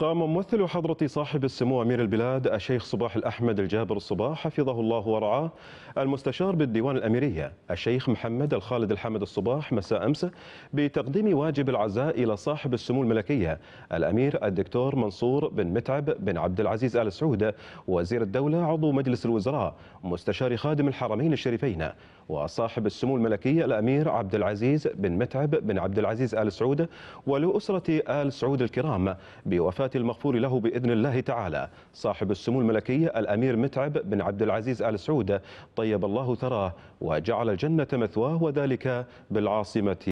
قام ممثل حضرة صاحب السمو أمير البلاد الشيخ صباح الأحمد الجابر الصباح حفظه الله ورعاه المستشار بالديوان الأميرية الشيخ محمد الخالد الحمد الصباح مساء أمس بتقديم واجب العزاء إلى صاحب السمو الملكية الأمير الدكتور منصور بن متعب بن عبد العزيز آل سعود وزير الدولة عضو مجلس الوزراء مستشار خادم الحرمين الشريفين وصاحب السمو الملكي الأمير عبد العزيز بن متعب بن عبد العزيز آل سعود ولأسرة آل سعود الكرام بوفاة الوفاة المغفور له بإذن الله تعالى صاحب السمو الملكي الأمير متعب بن عبد العزيز آل سعود طيب الله ثراه وجعل الجنة مثواه وذلك بالعاصمة